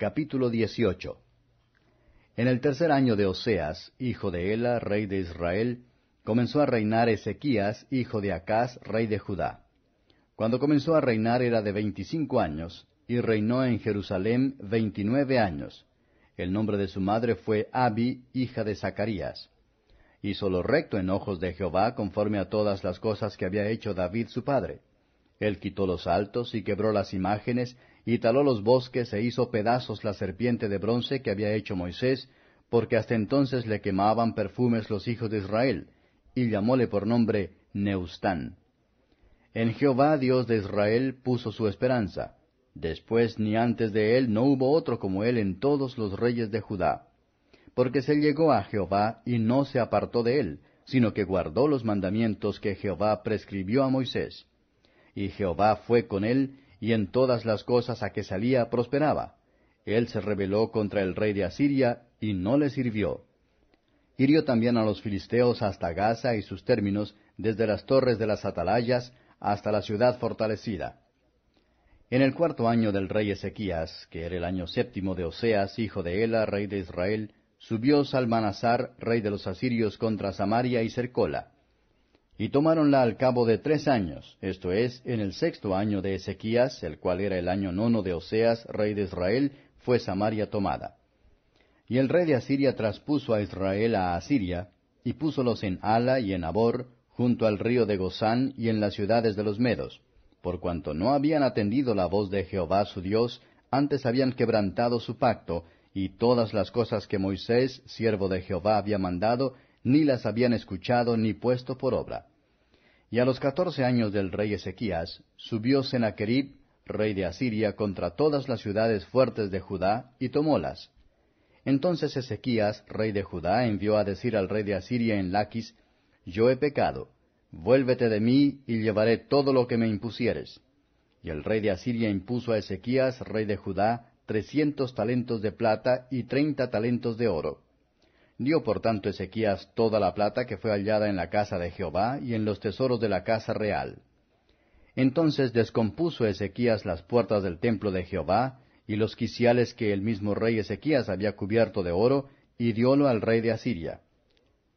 Capítulo 18 En el tercer año de Oseas, hijo de Ela, rey de Israel, comenzó a reinar Ezequías, hijo de Acaz, rey de Judá. Cuando comenzó a reinar era de veinticinco años, y reinó en Jerusalén veintinueve años. El nombre de su madre fue Abi, hija de Zacarías. Hizo lo recto en ojos de Jehová conforme a todas las cosas que había hecho David su padre. Él quitó los altos y quebró las imágenes y taló los bosques e hizo pedazos la serpiente de bronce que había hecho Moisés, porque hasta entonces le quemaban perfumes los hijos de Israel, y llamóle por nombre Neustán. En Jehová Dios de Israel puso su esperanza. Después ni antes de él no hubo otro como él en todos los reyes de Judá. Porque se llegó a Jehová y no se apartó de él, sino que guardó los mandamientos que Jehová prescribió a Moisés. Y Jehová fue con él, y en todas las cosas a que salía prosperaba. Él se rebeló contra el rey de Asiria, y no le sirvió. Hirió también a los filisteos hasta Gaza y sus términos, desde las torres de las atalayas hasta la ciudad fortalecida. En el cuarto año del rey Ezequías, que era el año séptimo de Oseas, hijo de Ela, rey de Israel, subió Salmanasar, rey de los asirios, contra Samaria y Cercola. Y tomáronla al cabo de tres años, esto es, en el sexto año de Ezequías, el cual era el año nono de Oseas, rey de Israel, fue Samaria tomada. Y el rey de Asiria traspuso a Israel a Asiria, y púsolos en Ala y en Abor, junto al río de Gozán y en las ciudades de los Medos, por cuanto no habían atendido la voz de Jehová su Dios, antes habían quebrantado su pacto, y todas las cosas que Moisés, siervo de Jehová, había mandado, ni las habían escuchado ni puesto por obra. Y a los catorce años del rey Ezequías, subió Sennacherib, rey de Asiria, contra todas las ciudades fuertes de Judá, y tomólas. Entonces Ezequías, rey de Judá, envió a decir al rey de Asiria en Laquis, Yo he pecado, vuélvete de mí, y llevaré todo lo que me impusieres. Y el rey de Asiria impuso a Ezequías, rey de Judá, trescientos talentos de plata y treinta talentos de oro Dio por tanto Ezequías toda la plata que fue hallada en la casa de Jehová y en los tesoros de la casa real. Entonces descompuso Ezequías las puertas del templo de Jehová y los quiciales que el mismo rey Ezequías había cubierto de oro, y diólo al rey de Asiria.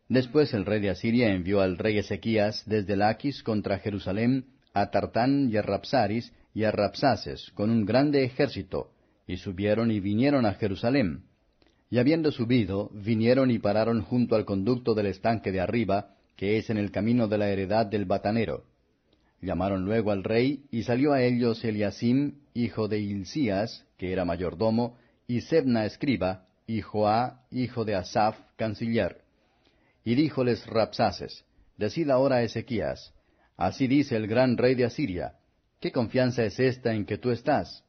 Después el rey de Asiria envió al rey Ezequías desde Laquis contra Jerusalén a Tartán y a Rapsaris y a Rapsaces con un grande ejército, y subieron y vinieron a Jerusalén. Y habiendo subido, vinieron y pararon junto al conducto del estanque de arriba, que es en el camino de la heredad del batanero. Llamaron luego al rey, y salió a ellos Eliasim, hijo de Hilcías, que era mayordomo, y Sebna escriba, y Joá, hijo de Asaf, canciller. Y díjoles Rapsaces, Decid ahora a Ezequías, Así dice el gran rey de Asiria, ¿qué confianza es esta en que tú estás?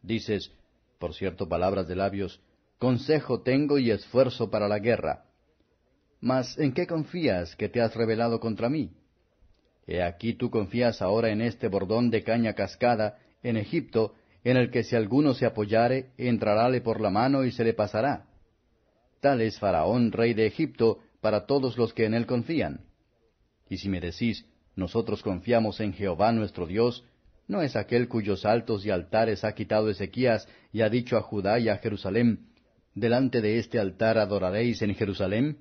Dices, por cierto, palabras de labios, Consejo tengo y esfuerzo para la guerra. Mas ¿en qué confías que te has revelado contra mí? He aquí tú confías ahora en este bordón de caña cascada, en Egipto, en el que si alguno se apoyare, entrarále por la mano y se le pasará. Tal es Faraón, rey de Egipto, para todos los que en él confían. Y si me decís, nosotros confiamos en Jehová nuestro Dios, no es aquel cuyos altos y altares ha quitado Ezequías y ha dicho a Judá y a Jerusalén, delante de este altar adoraréis en Jerusalén?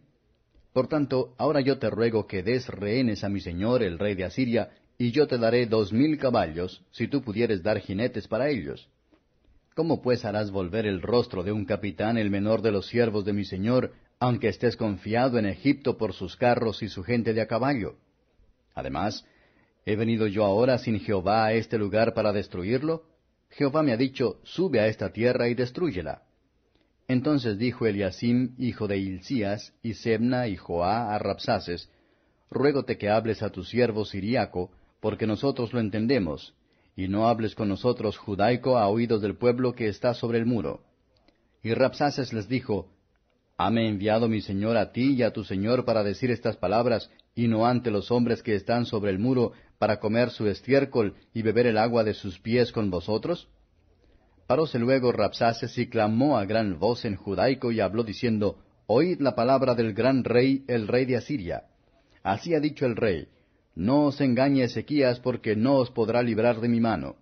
Por tanto, ahora yo te ruego que des rehenes a mi señor el rey de Asiria, y yo te daré dos mil caballos, si tú pudieres dar jinetes para ellos. ¿Cómo pues harás volver el rostro de un capitán, el menor de los siervos de mi señor, aunque estés confiado en Egipto por sus carros y su gente de a caballo? Además, ¿he venido yo ahora sin Jehová a este lugar para destruirlo? Jehová me ha dicho, sube a esta tierra y destrúyela. Entonces dijo Eliasim, hijo de Hilcías, y Sebna y Joá a Rapsaces, Ruégote que hables a tu siervo siriaco, porque nosotros lo entendemos, y no hables con nosotros judaico a oídos del pueblo que está sobre el muro. Y Rapsaces les dijo, Hame enviado mi señor a ti y a tu señor para decir estas palabras, y no ante los hombres que están sobre el muro, para comer su estiércol y beber el agua de sus pies con vosotros? Paróse luego Rapsaces y clamó a gran voz en judaico y habló diciendo, Oíd la palabra del gran rey, el rey de Asiria. Así ha dicho el rey, No os engañe Ezequías porque no os podrá librar de mi mano.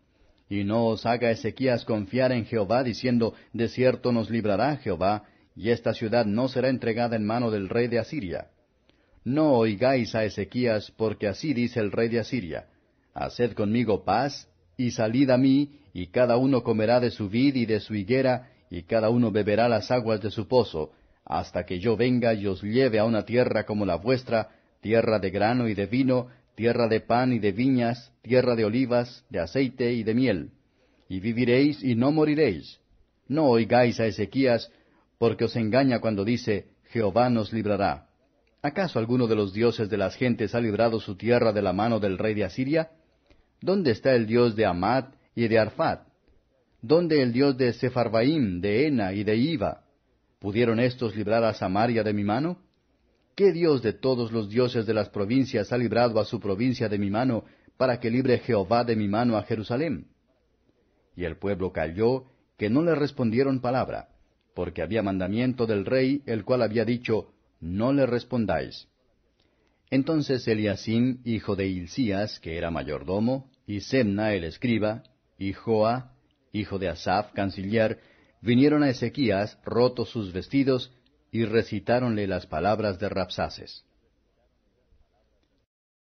Y no os haga Ezequías confiar en Jehová diciendo, De cierto nos librará Jehová, y esta ciudad no será entregada en mano del rey de Asiria. No oigáis a Ezequías, porque así dice el rey de Asiria, Haced conmigo paz, y salid a mí, y cada uno comerá de su vid y de su higuera, y cada uno beberá las aguas de su pozo, hasta que yo venga y os lleve a una tierra como la vuestra, tierra de grano y de vino, tierra de pan y de viñas, tierra de olivas, de aceite y de miel. Y viviréis y no moriréis. No oigáis a Ezequías, porque os engaña cuando dice, Jehová nos librará. ¿Acaso alguno de los dioses de las gentes ha librado su tierra de la mano del rey de Asiria? ¿Dónde está el Dios de Amad y de Arfad? ¿Dónde el Dios de Sefarbaim, de Ena y de Iva? ¿Pudieron estos librar a Samaria de mi mano? ¿Qué Dios de todos los dioses de las provincias ha librado a su provincia de mi mano, para que libre Jehová de mi mano a Jerusalén? Y el pueblo calló, que no le respondieron palabra, porque había mandamiento del rey, el cual había dicho, No le respondáis. Entonces Eliasín, hijo de Hilcías, que era mayordomo, y Semna el escriba, y Joa, hijo de Asaf, canciller, vinieron a Ezequías, rotos sus vestidos, y recitáronle las palabras de Rapsaces.